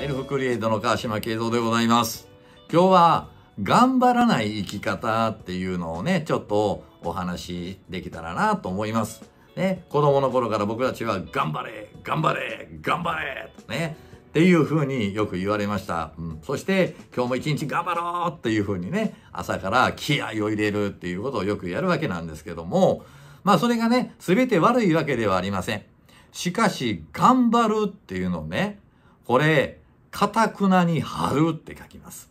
セルフクリエイトの川島慶三でございます。今日は頑張らない生き方っていうのをね、ちょっとお話できたらなと思います。ね、子供の頃から僕たちは頑張れ、頑張れ、頑張れとね、っていう風によく言われました。うん、そして今日も一日頑張ろうっていう風にね、朝から気合を入れるっていうことをよくやるわけなんですけども、まあそれがね、全て悪いわけではありません。しかし、頑張るっていうのね、これ、かたくなに張るって書きます。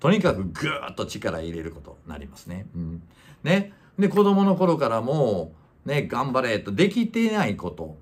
とにかくぐーっと力入れることになりますね。うん。ね。で、子供の頃からもね、頑張れと、できてないこと、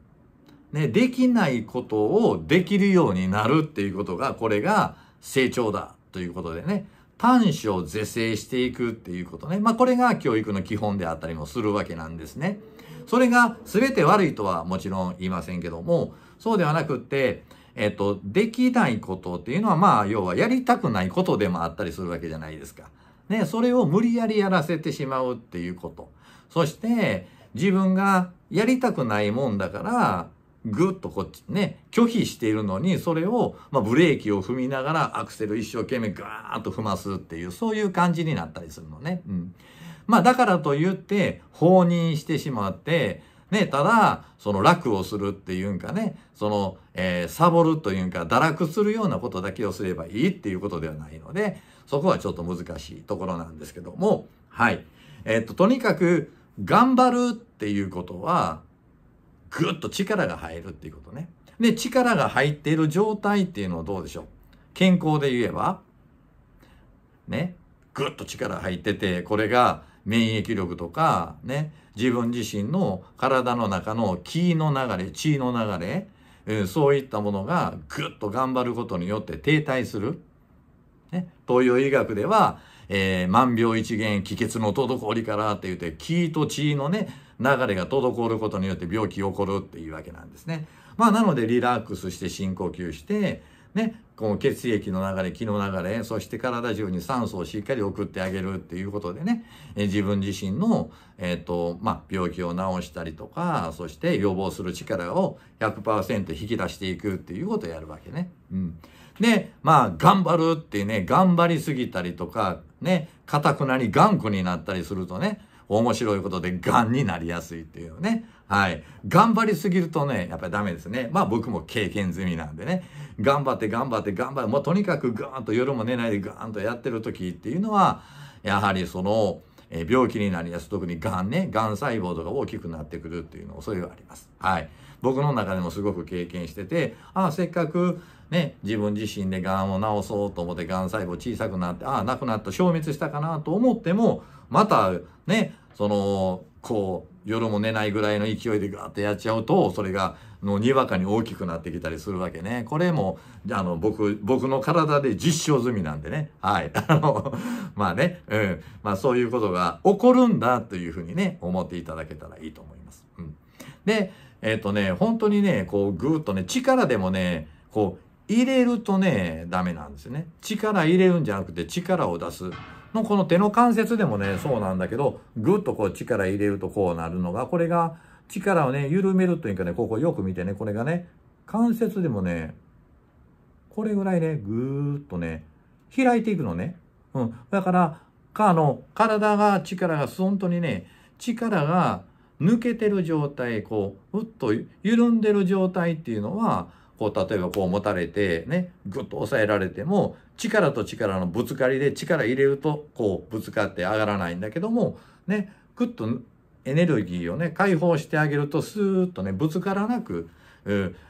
ね、できないことをできるようになるっていうことが、これが成長だということでね、短所を是正していくっていうことね。まあ、これが教育の基本であったりもするわけなんですね。それが全て悪いとはもちろん言いませんけども、そうではなくって、えっと、できないことっていうのは、まあ、要はやりたくないことでもあったりするわけじゃないですか。ね、それを無理やりやらせてしまうっていうこと。そして、自分がやりたくないもんだから、ぐっとこっちね、拒否しているのに、それを、まあ、ブレーキを踏みながらアクセル一生懸命ガーッと踏ますっていう、そういう感じになったりするのね。うん。まあ、だからと言って、放任してしまって、ね、ただ、その楽をするっていうんかね、その、えー、サボるというか、堕落するようなことだけをすればいいっていうことではないので、そこはちょっと難しいところなんですけども、はい。えっと、とにかく、頑張るっていうことは、ぐっと力が入るっていうことね。で、力が入っている状態っていうのはどうでしょう健康で言えば、ね、ぐっと力入ってて、これが免疫力とか、ね、自分自身の体の中の気の流れ血の流れ、えー、そういったものがぐっと頑張ることによって停滞する、ね、東洋医学では、えー、万病一元気血の滞りからって言って気と血のね流れが滞ることによって病気起こるっていうわけなんですね。まあなのでリラックスして深呼吸してね、この血液の流れ、気の流れ、そして体中に酸素をしっかり送ってあげるっていうことでね、え自分自身の、えっ、ー、と、ま病気を治したりとか、そして予防する力を100%引き出していくっていうことをやるわけね。うん。で、まあ、頑張るってね、頑張りすぎたりとか、ね、かたくなに頑固になったりするとね、面白いことで癌になりやすいっていうね。はい。頑張りすぎるとね、やっぱりダメですね。まあ僕も経験済みなんでね。頑張って頑張って頑張る。もうとにかくガーンと夜も寝ないでガーンとやってる時っていうのは、やはりその、え病気になりやすい。特に癌ね、癌細胞とか大きくなってくるっていうのも、そういうあります。はい。僕の中でもすごく経験してて、ああ、せっかくね、自分自身で癌を治そうと思って、癌細胞小さくなって、ああ、なくなった、消滅したかなと思っても、またね、その、こう、夜も寝ないぐらいの勢いでガーッてやっちゃうと、それが、の、にわかに大きくなってきたりするわけね。これも、あの、僕、僕の体で実証済みなんでね。はい。あの、まあね、うん。まあそういうことが起こるんだというふうにね、思っていただけたらいいと思います。うん。で、えっ、ー、とね、本当にね、こう、ぐーっとね、力でもね、こう、入れるとね、ダメなんですよね。力入れるんじゃなくて力を出す。のこの手の関節でもね、そうなんだけど、ぐっとこう力入れるとこうなるのが、これが力をね、緩めるというかね、ここよく見てね、これがね、関節でもね、これぐらいね、ぐーっとね、開いていくのね。うん。だから、か、あの、体が力が、本当にね、力が抜けてる状態、こう、うっと緩んでる状態っていうのは、こう例えばこう持たれてねぐっと押さえられても力と力のぶつかりで力入れるとこうぶつかって上がらないんだけどもねぐっとエネルギーをね解放してあげるとスーッとねぶつからなく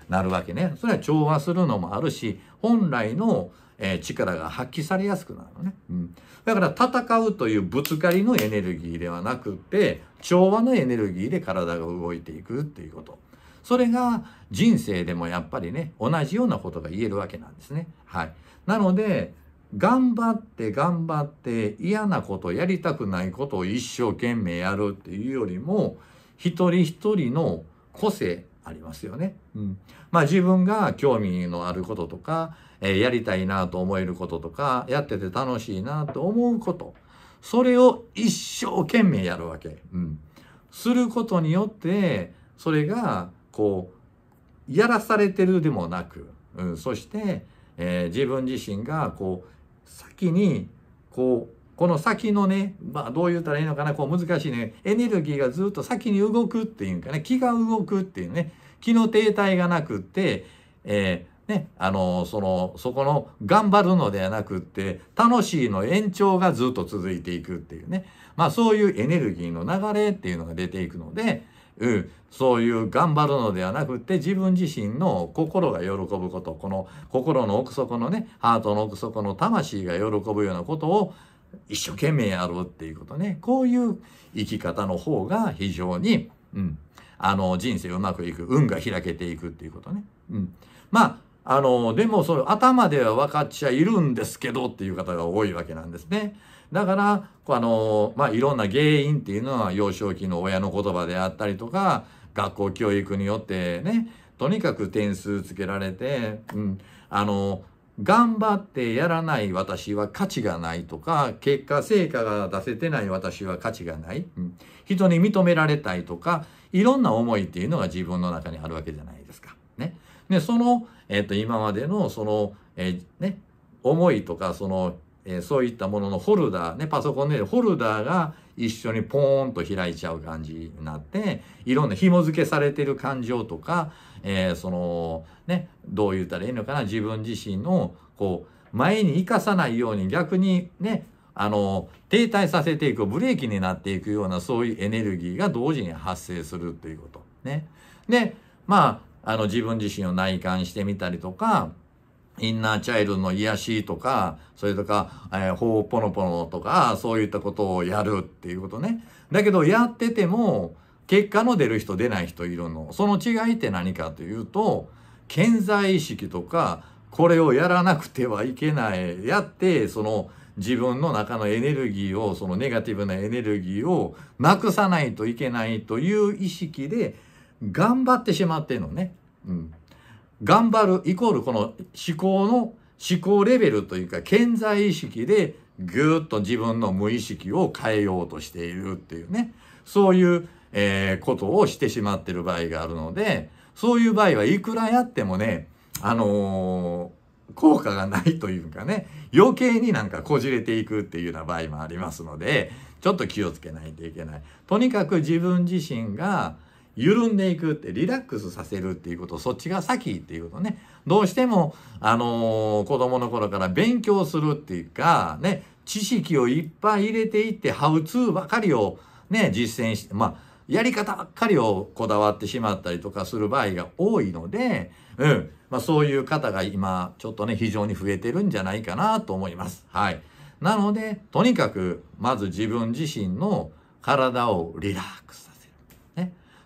なるわけねそれは調和するのもあるし本来の、えー、力が発揮されやすくなるのね、うん、だから戦うというぶつかりのエネルギーではなくて調和のエネルギーで体が動いていくっていうこと。それが人生でもやっぱりね、同じようなことが言えるわけなんですね。はい。なので、頑張って頑張って嫌なことやりたくないことを一生懸命やるっていうよりも、一人一人の個性ありますよね。うん。まあ自分が興味のあることとか、えー、やりたいなと思えることとか、やってて楽しいなと思うこと。それを一生懸命やるわけ。うん。することによって、それがこうやらされてるでもなく、うん、そして、えー、自分自身がこう先にこうこの先のね、まあどう言ったらいいのかな、こう難しいね、エネルギーがずっと先に動くっていうんかね、気が動くっていうね、気の停滞がなくって、えーね、あのそのそこの頑張るのではなくって楽しいの延長がずっと続いていくっていうねまあそういうエネルギーの流れっていうのが出ていくので、そういう頑張るのではなくって自分自身の心が喜ぶことこの心の奥底のねハートの奥底の魂が喜ぶようなことを一生懸命やろうっていうことねこういう生き方の方が非常に、うん、あの人生うまくいく運が開けていくっていうことね。うん、まああのでもそれ頭では分かっちゃいるんですけどっていう方が多いわけなんですね。だからあの、まあ、いろんな原因っていうのは幼少期の親の言葉であったりとか学校教育によってねとにかく点数つけられて、うん、あの頑張ってやらない私は価値がないとか結果成果が出せてない私は価値がない、うん、人に認められたいとかいろんな思いっていうのが自分の中にあるわけじゃないですか。ね、でその、えー、と今までのその、えー、ね、思いとかそのえー、そういったもののホルダー、ね、パソコンでホルダーが一緒にポーンと開いちゃう感じになって、いろんな紐付けされてる感情とか、えー、その、ね、どう言ったらいいのかな、自分自身の、こう、前に生かさないように逆にね、あの、停滞させていく、ブレーキになっていくような、そういうエネルギーが同時に発生するということ。ね。で、まあ、あの、自分自身を内観してみたりとか、インナーチャイルドの癒しとか、それとか、えー、ほうぽのぽのとか、そういったことをやるっていうことね。だけど、やってても、結果の出る人出ない人いるの。その違いって何かというと、健在意識とか、これをやらなくてはいけない。やって、その、自分の中のエネルギーを、そのネガティブなエネルギーをなくさないといけないという意識で、頑張ってしまってんのね。うん。頑張るイコールこの思考の思考レベルというか健在意識でぐっと自分の無意識を変えようとしているっていうねそういう、えー、ことをしてしまってる場合があるのでそういう場合はいくらやってもねあのー、効果がないというかね余計になんかこじれていくっていうような場合もありますのでちょっと気をつけないといけない。とにかく自分自身が緩んでいくってリラックスさせるっていうことそっちが先っていうことねどうしてもあのー、子供の頃から勉強するっていうかね知識をいっぱい入れていってハウツーばかりをね実践してまあやり方ばっかりをこだわってしまったりとかする場合が多いので、うんまあ、そういう方が今ちょっとね非常に増えてるんじゃないかなと思います。はい、なのでとにかくまず自分自身の体をリラックス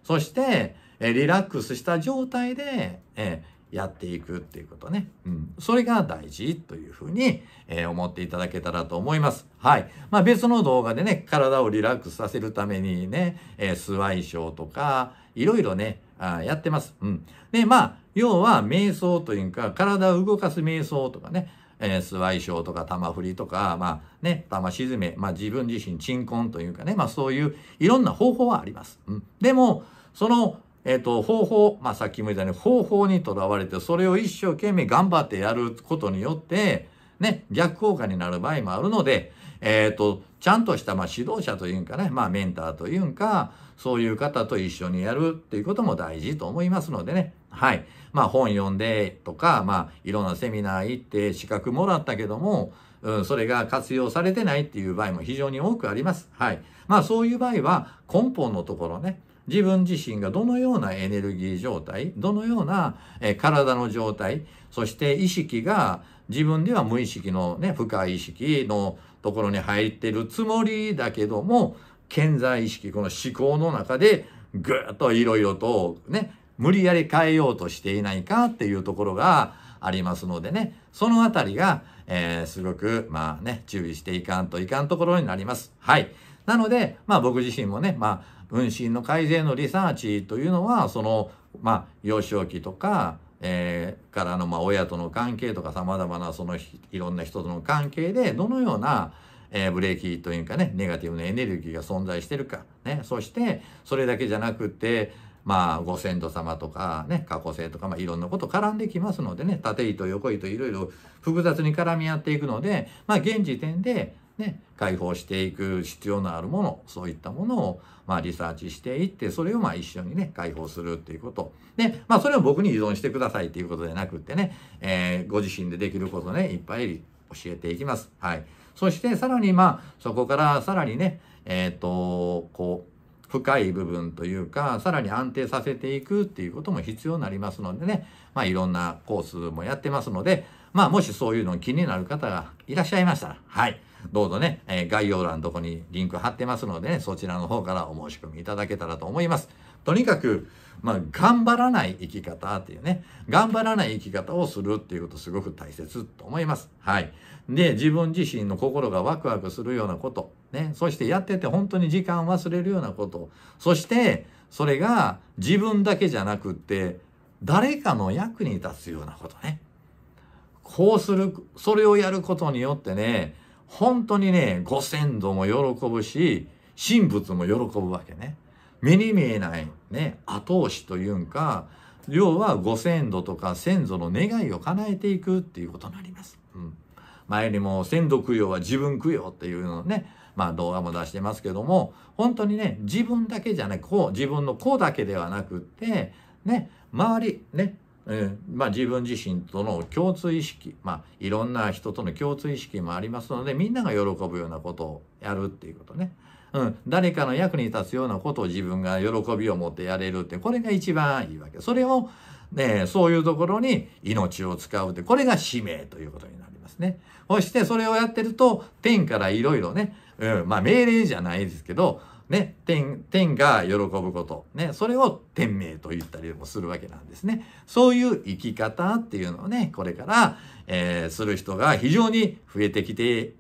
そして、えリラックスした状態で、えやっていくっていうことね。うん。それが大事というふうに、えー、思っていただけたらと思います。はい。まあ別の動画でね、体をリラックスさせるためにね、えー、スワイショーとか、いろいろね、あやってます。うん。で、まあ、要は瞑想というか、体を動かす瞑想とかね、えー、スワイショーとか玉振りとか、まあね、玉沈め、まあ自分自身鎮魂というかね、まあそういういろんな方法はあります。うん、でも、その、えっ、ー、と、方法、まあさっきも言ったように方法にとらわれて、それを一生懸命頑張ってやることによって、ね、逆効果になる場合もあるので、えっ、ー、と、ちゃんとした、まあ、指導者というかね、まあ、メンターというか、そういう方と一緒にやるっていうことも大事と思いますのでね、はい。まあ本読んでとか、まあいろんなセミナー行って資格もらったけども、うん、それが活用されてないっていう場合も非常に多くあります。はい。まあそういう場合は根本のところね、自分自身がどのようなエネルギー状態、どのような、え体の状態、そして意識が自分では無意識のね、深い意識のところに入ってるつもりだけども、健在意識、この思考の中でぐっといろいろとね、無理やり変えようとしていないかっていうところがありますのでね、そのあたりが、えー、すごく、まあね、注意していかんといかんところになります。はい。なので、まあ僕自身もね、まあ、運針の改善のリサーチというのは、その、まあ、幼少期とか、えー、からの、まあ、親との関係とか、様々な、その、いろんな人との関係で、どのような、えー、ブレーキというかね、ネガティブなエネルギーが存在してるか、ね、そして、それだけじゃなくて、まあ、ご先祖様とかね、過去性とか、まあ、いろんなこと絡んできますのでね、縦糸横糸いろいろ複雑に絡み合っていくので、まあ、現時点で、ね、解放していく必要のあるもの、そういったものを、まあ、リサーチしていって、それをまあ一緒にね、解放するっていうこと。で、まあ、それを僕に依存してくださいっていうことじゃなくってね、えー、ご自身でできることね、いっぱい教えていきます。はい。そして、さらに、まあ、そこから、さらにね、えっ、ー、と、こう、深い部分というか、さらに安定させていくっていうことも必要になりますのでね、まあいろんなコースもやってますので、まあもしそういうの気になる方がいらっしゃいましたら、はい。どうぞね、えー、概要欄のとこにリンク貼ってますので、ね、そちらの方からお申し込みいただけたらと思います。とにかく、まあ、頑張らない生き方っていうね、頑張らない生き方をするっていうことすごく大切と思います。はい。で、自分自身の心がワクワクするようなこと、ね、そしてやってて本当に時間忘れるようなこと、そして、それが自分だけじゃなくって、誰かの役に立つようなことね。こうする、それをやることによってね、本当にね、ご先祖も喜ぶし、神仏も喜ぶわけね。目に見えないね、後押しというか、要はご先祖とか先祖の願いを叶えていくっていうことになります。うん、前にも先祖供養は自分供養っていうのをね、まあ動画も出してますけども、本当にね、自分だけじゃない、こう、自分の子だけではなくって、ね、周り、ね、えー、まあ、自分自身との共通意識、まあ、いろんな人との共通意識もありますのでみんなが喜ぶようなことをやるっていうことねうん、誰かの役に立つようなことを自分が喜びを持ってやれるって、これが一番いいわけ。それを、ね、そういうところに命を使うって、これが使命ということになりますね。そしてそれをやってると、天からいろいろね、うん、まあ命令じゃないですけど、ね、天、天が喜ぶこと、ね、それを天命と言ったりもするわけなんですね。そういう生き方っていうのをね、これから、えー、する人が非常に増えてきて、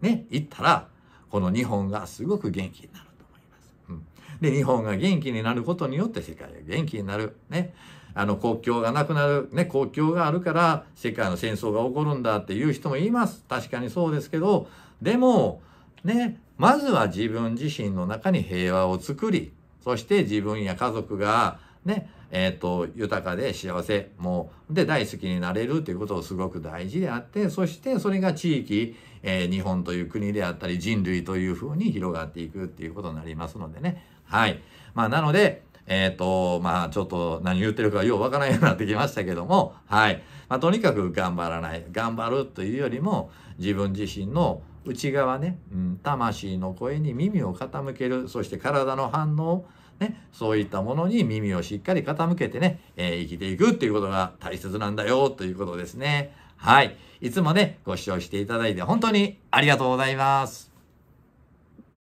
ね、いったら、この日本がすごく元気になると思います。うん、で、日本が元気になることによって世界が元気になる。ね。あの、国境がなくなる。ね、国境があるから世界の戦争が起こるんだっていう人もいます。確かにそうですけど、でも、ね、まずは自分自身の中に平和を作り、そして自分や家族が、ね、えっ、ー、と、豊かで幸せ、もう、で、大好きになれるということをすごく大事であって、そしてそれが地域、えー、日本という国であったり、人類というふうに広がっていくっていうことになりますのでね。はい。まあ、なので、えっ、ー、と、まあ、ちょっと何言ってるかようわからないようになってきましたけども、はい。まあ、とにかく頑張らない。頑張るというよりも、自分自身の内側ね、うん、魂の声に耳を傾ける、そして体の反応ね、そういったものに耳をしっかり傾けてね、えー、生きていくっていうことが大切なんだよということですね。はい。いつもね、ご視聴していただいて本当にありがとうございます。